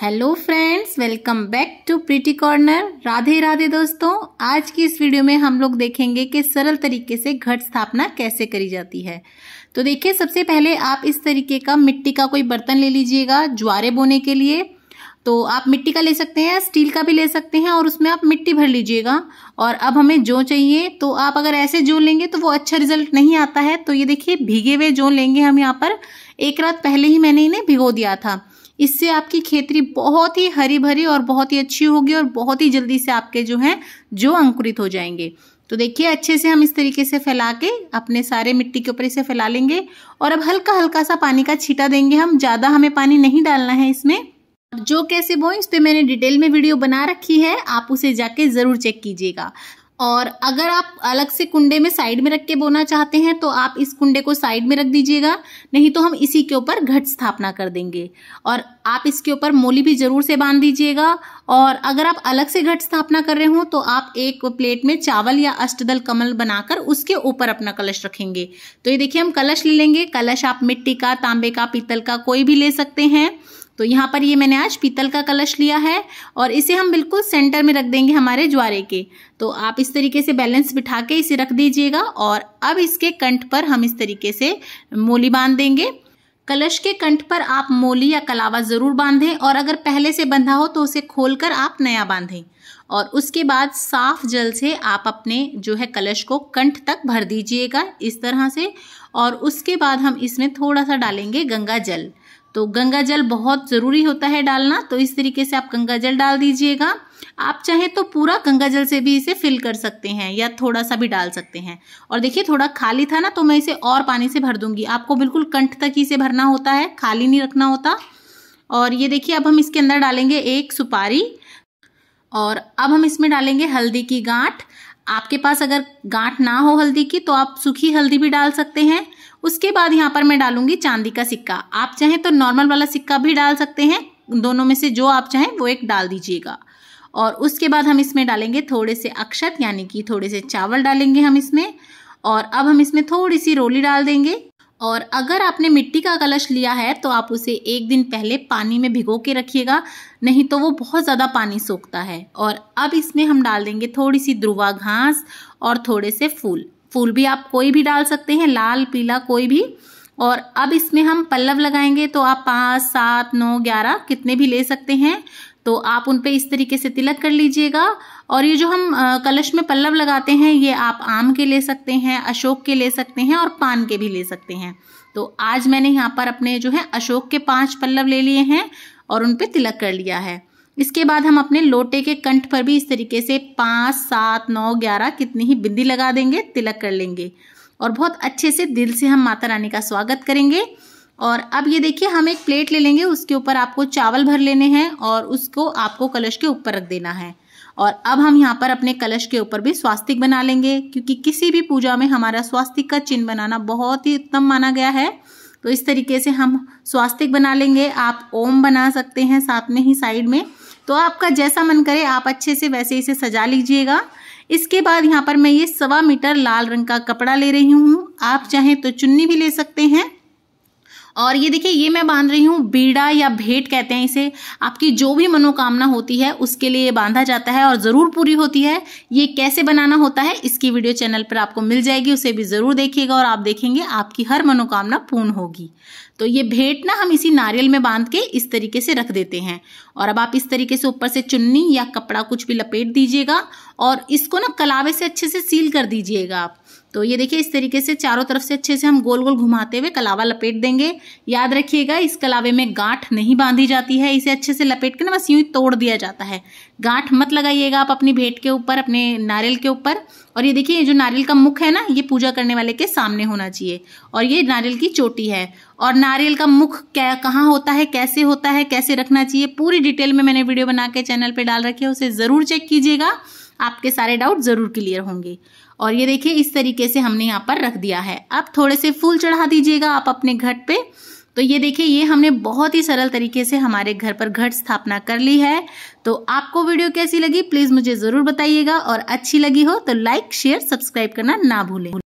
hello friends welcome back to pretty corner Radhe Radhe दोस्तों आज की इस वीडियो में हम लोग देखेंगे कि सरल तरीके से घट स्थापना कैसे करी जाती है तो देखिए सबसे पहले आप इस तरीके का मिट्टी का कोई बर्तन ले लीजिएगा ज्वारे बोने के लिए तो आप मिट्टी का ले सकते हैं स्टील का भी ले सकते हैं और उसमें आप मिट्टी भर लीजिएगा और अब हमें जो चाहिए तो आप अगर ऐसे जो लेंगे तो वो अच्छा रिजल्ट नहीं आता है तो ये देखिए भीगे हुए जो लेंगे हम यहाँ पर एक रात पहले ही मैंने इन्हें भिगो दिया था इससे आपकी खेतरी बहुत ही हरी भरी और बहुत ही अच्छी होगी और बहुत ही जल्दी से आपके जो हैं जो अंकुरित हो जाएंगे तो देखिए अच्छे से हम इस तरीके से फैला के अपने सारे मिट्टी के ऊपर इसे फैला लेंगे और अब हल्का हल्का सा पानी का छीटा देंगे हम ज़्यादा हमें पानी नहीं डालना है इसमें जो कैसे बोए इस पर मैंने डिटेल में वीडियो बना रखी है आप उसे जाके ज़रूर चेक कीजिएगा और अगर आप अलग से कुंडे में साइड में रख के बोना चाहते हैं तो आप इस कुंडे को साइड में रख दीजिएगा नहीं तो हम इसी के ऊपर घट स्थापना कर देंगे और आप इसके ऊपर मोली भी जरूर से बांध दीजिएगा और अगर आप अलग से घट स्थापना कर रहे हो तो आप एक प्लेट में चावल या अष्टदल कमल बनाकर उसके ऊपर अपना कलश रखेंगे तो ये देखिए हम कलश ले लेंगे कलश आप मिट्टी का तांबे का पीतल का कोई भी ले सकते हैं तो यहाँ पर ये मैंने आज पीतल का कलश लिया है और इसे हम बिल्कुल सेंटर में रख देंगे हमारे ज्वारे के तो आप इस तरीके से बैलेंस बिठा के इसे रख दीजिएगा और अब इसके कंठ पर हम इस तरीके से मोली बांध देंगे कलश के कंठ पर आप मोली या कलावा ज़रूर बांधें और अगर पहले से बंधा हो तो उसे खोलकर आप नया बांधें और उसके बाद साफ जल से आप अपने जो है कलश को कंठ तक भर दीजिएगा इस तरह से और उसके बाद हम इसमें थोड़ा सा डालेंगे गंगा जल तो गंगा जल बहुत ज़रूरी होता है डालना तो इस तरीके से आप गंगा जल डाल दीजिएगा आप चाहे तो पूरा गंगा जल से भी इसे फिल कर सकते हैं या थोड़ा सा भी डाल सकते हैं और देखिए थोड़ा खाली था ना तो मैं इसे और पानी से भर दूंगी आपको बिल्कुल कंठ तक ही इसे भरना होता है खाली नहीं रखना होता और ये देखिए अब हम इसके अंदर डालेंगे एक सुपारी और अब हम इसमें डालेंगे हल्दी की गांठ आपके पास अगर गांठ ना हो हल्दी की तो आप सूखी हल्दी भी डाल सकते हैं उसके बाद यहाँ पर मैं डालूंगी चांदी का सिक्का आप चाहें तो नॉर्मल वाला सिक्का भी डाल सकते हैं दोनों में से जो आप चाहें वो एक डाल दीजिएगा और उसके बाद हम इसमें डालेंगे थोड़े से अक्षत यानी कि थोड़े से चावल डालेंगे हम इसमें और अब हम इसमें थोड़ी सी रोली डाल देंगे और अगर आपने मिट्टी का कलश लिया है तो आप उसे एक दिन पहले पानी में भिगो के रखिएगा नहीं तो वो बहुत ज़्यादा पानी सोखता है और अब इसमें हम डाल देंगे थोड़ी सी ध्रुवा घास और थोड़े से फूल फूल भी आप कोई भी डाल सकते हैं लाल पीला कोई भी और अब इसमें हम पल्लव लगाएंगे तो आप पाँच सात नौ ग्यारह कितने भी ले सकते हैं तो आप उन पे इस तरीके से तिलक कर लीजिएगा और ये जो हम कलश में पल्लव लगाते हैं ये आप आम के ले सकते हैं अशोक के ले सकते हैं और पान के भी ले सकते हैं तो आज मैंने यहाँ पर अपने जो है अशोक के पांच पल्लव ले लिए हैं और उन पे तिलक कर लिया है इसके बाद हम अपने लोटे के कंठ पर भी इस तरीके से पाँच सात नौ ग्यारह कितनी ही बिंदी लगा देंगे तिलक कर लेंगे और बहुत अच्छे से दिल से हम माता रानी का स्वागत करेंगे और अब ये देखिए हम एक प्लेट ले लेंगे उसके ऊपर आपको चावल भर लेने हैं और उसको आपको कलश के ऊपर रख देना है और अब हम यहाँ पर अपने कलश के ऊपर भी स्वास्तिक बना लेंगे क्योंकि किसी भी पूजा में हमारा स्वास्तिक का चिन्ह बनाना बहुत ही उत्तम माना गया है तो इस तरीके से हम स्वास्तिक बना लेंगे आप ओम बना सकते हैं साथ में ही साइड में तो आपका जैसा मन करे आप अच्छे से वैसे इसे सजा लीजिएगा इसके बाद यहाँ पर मैं ये सवा मीटर लाल रंग का कपड़ा ले रही हूँ आप चाहें तो चुन्नी भी ले सकते हैं और ये देखिए ये मैं बांध रही हूँ बीड़ा या भेंट कहते हैं इसे आपकी जो भी मनोकामना होती है उसके लिए ये बांधा जाता है और ज़रूर पूरी होती है ये कैसे बनाना होता है इसकी वीडियो चैनल पर आपको मिल जाएगी उसे भी ज़रूर देखिएगा और आप देखेंगे आपकी हर मनोकामना पूर्ण होगी तो ये भेंट ना हम इसी नारियल में बांध के इस तरीके से रख देते हैं और अब आप इस तरीके से ऊपर से चुन्नी या कपड़ा कुछ भी लपेट दीजिएगा और इसको ना कलावे से अच्छे से सील कर दीजिएगा आप तो ये देखिए इस तरीके से चारों तरफ से अच्छे से हम गोल गोल घुमाते हुए कलावा लपेट देंगे याद रखिएगा इस कलावे में गांठ नहीं बांधी जाती है इसे अच्छे से लपेट के ना बस यूं ही तोड़ दिया जाता है गांठ मत लगाइएगा आप अपनी भेंट के ऊपर अपने नारियल के ऊपर और ये देखिए ये जो नारियल का मुख है ना ये पूजा करने वाले के सामने होना चाहिए और ये नारियल की चोटी है और नारियल का मुख क्या कहाँ होता है कैसे होता है कैसे रखना चाहिए पूरी डिटेल में मैंने वीडियो बना के चैनल पर डाल रखी है उसे ज़रूर चेक कीजिएगा आपके सारे डाउट ज़रूर क्लियर होंगे और ये देखिए इस तरीके से हमने यहाँ पर रख दिया है अब थोड़े से फूल चढ़ा दीजिएगा आप अपने घट पे तो ये देखिए ये हमने बहुत ही सरल तरीके से हमारे घर पर घट स्थापना कर ली है तो आपको वीडियो कैसी लगी प्लीज़ मुझे ज़रूर बताइएगा और अच्छी लगी हो तो लाइक शेयर सब्सक्राइब करना ना भूलें